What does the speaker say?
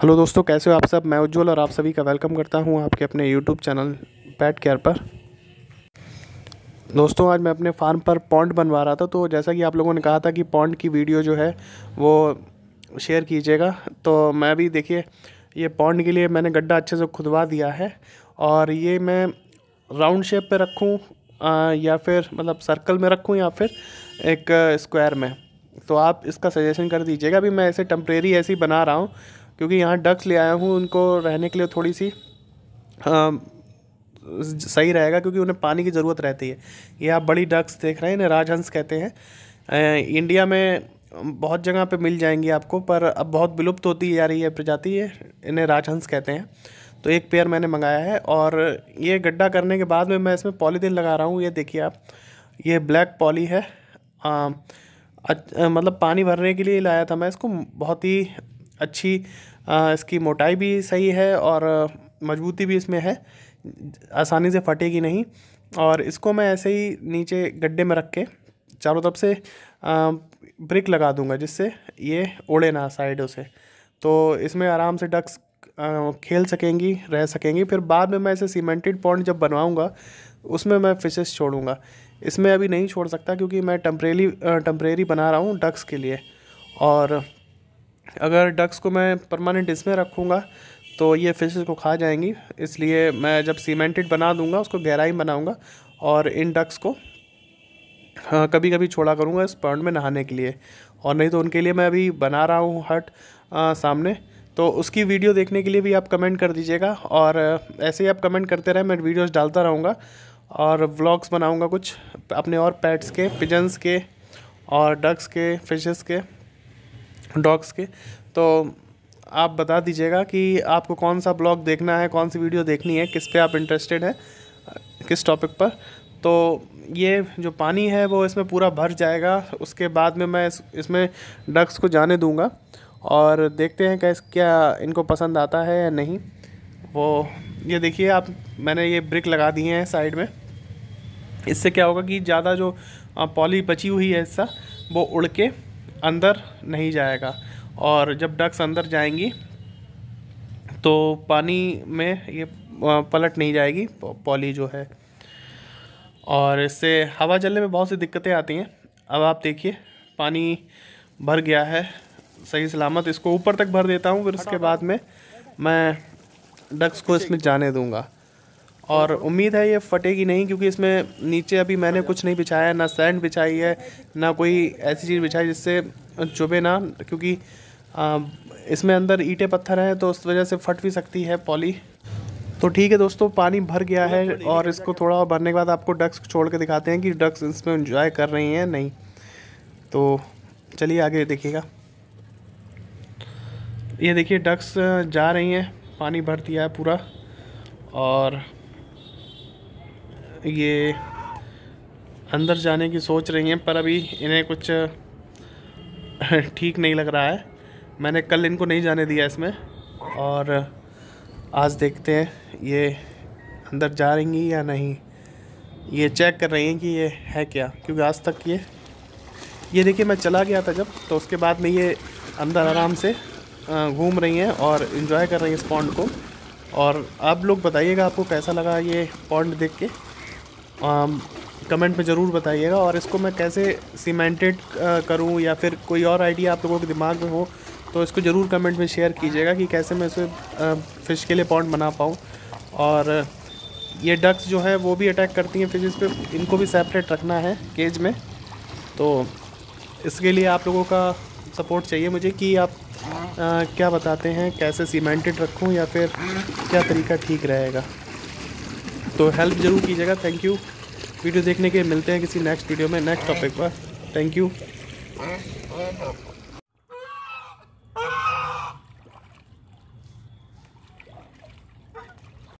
hello दोस्तों कैसे हो आप सब मैं उज्ज्वल और आप सभी का वेलकम करता हूं आपके अपने यूट्यूब चैनल पैट केयर पर दोस्तों आज मैं अपने फार्म पर पॉन्ड बनवा रहा था तो जैसा कि आप लोगों ने कहा था कि पॉन्ड की वीडियो जो है वो शेयर कीजिएगा तो मैं भी देखिए ये पॉन्ड के लिए मैंने गड्ढा अच्छे से खुदवा दिया है और ये मैं राउंड शेप पर रखूँ या फिर मतलब सर्कल में रखूँ या फिर एक स्क्वायर में तो आप इसका सजेशन कर दीजिएगा अभी मैं ऐसे टम्प्रेरी ऐसे ही बना रहा हूँ क्योंकि यहाँ डक्स ले आया हूँ उनको रहने के लिए थोड़ी सी आ, हाँ, सही रहेगा क्योंकि उन्हें पानी की ज़रूरत रहती है ये आप बड़ी डक्स देख रहे हैं इन्हें राजहंस कहते हैं इंडिया में बहुत जगह पे मिल जाएंगी आपको पर अब बहुत विलुप्त होती जा रही है प्रजाति ये इन्हें राजहंस कहते हैं तो एक पेयर मैंने मंगाया है और ये गड्ढा करने के बाद में मैं इसमें पॉलीथीन लगा रहा हूँ ये देखिए आप ये ब्लैक पॉली है आ, अच, मतलब पानी भरने के लिए लाया था मैं इसको बहुत ही अच्छी इसकी मोटाई भी सही है और मजबूती भी इसमें है आसानी से फटेगी नहीं और इसको मैं ऐसे ही नीचे गड्ढे में रख के चारों तरफ से ब्रिक लगा दूंगा जिससे ये उड़े ना साइडों से तो इसमें आराम से डक्स खेल सकेंगी रह सकेंगी फिर बाद में मैं इसे सीमेंटेड पॉइंट जब बनवाऊँगा उसमें मैं फिशेस छोड़ूंगा इसमें अभी नहीं छोड़ सकता क्योंकि मैं टम्परेली टम्परेरी बना रहा हूँ डक्स के लिए और अगर डक्स को मैं परमानेंट इसमें रखूँगा तो ये फिशेस को खा जाएंगी इसलिए मैं जब सीमेंटेड बना दूँगा उसको गहराई बनाऊँगा और इन डक्स को हाँ, कभी कभी छोड़ा करूँगा इस पॉइंट में नहाने के लिए और नहीं तो उनके लिए मैं अभी बना रहा हूँ हट आ, सामने तो उसकी वीडियो देखने के लिए भी आप कमेंट कर दीजिएगा और ऐसे ही आप कमेंट करते रहें मैं वीडियोज़ डालता रहूँगा और व्लॉग्स बनाऊँगा कुछ अपने और पैट्स के पिजन्स के और डक्स के फिशेस के डॉग्स के तो आप बता दीजिएगा कि आपको कौन सा ब्लॉग देखना है कौन सी वीडियो देखनी है किस पे आप इंटरेस्टेड हैं किस टॉपिक पर तो ये जो पानी है वो इसमें पूरा भर जाएगा उसके बाद में मैं इस, इसमें डक्स को जाने दूंगा और देखते हैं कैसे क्या इनको पसंद आता है या नहीं वो ये देखिए आप मैंने ये ब्रिक लगा दिए हैं साइड में इससे क्या होगा कि ज़्यादा जो पॉली बची हुई है हिस्सा वो उड़ के अंदर नहीं जाएगा और जब डक्स अंदर जाएंगी तो पानी में ये पलट नहीं जाएगी पॉली जो है और इससे हवा चलने में बहुत सी दिक्कतें आती हैं अब आप देखिए पानी भर गया है सही सलामत इसको ऊपर तक भर देता हूँ फिर उसके बाद में मैं डक्स को इसमें जाने दूँगा और उम्मीद है ये फटेगी नहीं क्योंकि इसमें नीचे अभी मैंने कुछ नहीं बिछाया ना सैंड बिछाई है ना कोई ऐसी चीज़ बिछाई जिससे चुभे ना क्योंकि आ, इसमें अंदर ईटे पत्थर हैं तो उस वजह से फट भी सकती है पॉली तो ठीक है दोस्तों पानी भर गया है और इसको थोड़ा भरने के बाद आपको डक्स छोड़ के दिखाते हैं कि डक्स इसमें इंजॉय कर रही हैं नहीं तो चलिए आगे देखिएगा ये देखिए डक्स जा रही हैं पानी भर दिया है पूरा और ये अंदर जाने की सोच रही हैं पर अभी इन्हें कुछ ठीक नहीं लग रहा है मैंने कल इनको नहीं जाने दिया इसमें और आज देखते हैं ये अंदर जा रही हैं या नहीं ये चेक कर रही हैं कि ये है क्या क्योंकि आज तक ये ये देखिए मैं चला गया था जब तो उसके बाद में ये अंदर आराम से घूम रही हैं और इन्जॉय कर रही हैं इस पॉन्ड को और आप लोग बताइएगा आपको कैसा लगा ये पॉन्ड देख के कमेंट um, में ज़रूर बताइएगा और इसको मैं कैसे सीमेंटेड uh, करूँ या फिर कोई और आइडिया आप लोगों के दिमाग में हो तो इसको ज़रूर कमेंट में शेयर कीजिएगा कि कैसे मैं इसे फ़िश uh, के लिए पॉन्ड बना पाऊँ और uh, ये डक्स जो है वो भी अटैक करती हैं फिशेस पे इनको भी सेपरेट रखना है केज में तो इसके लिए आप लोगों का सपोर्ट चाहिए मुझे कि आप आ, क्या बताते हैं कैसे सीमेंटेड रखूं या फिर क्या तरीका ठीक रहेगा तो हेल्प ज़रूर कीजिएगा थैंक यू वीडियो देखने के मिलते हैं किसी नेक्स्ट वीडियो में नेक्स्ट टॉपिक पर थैंक यू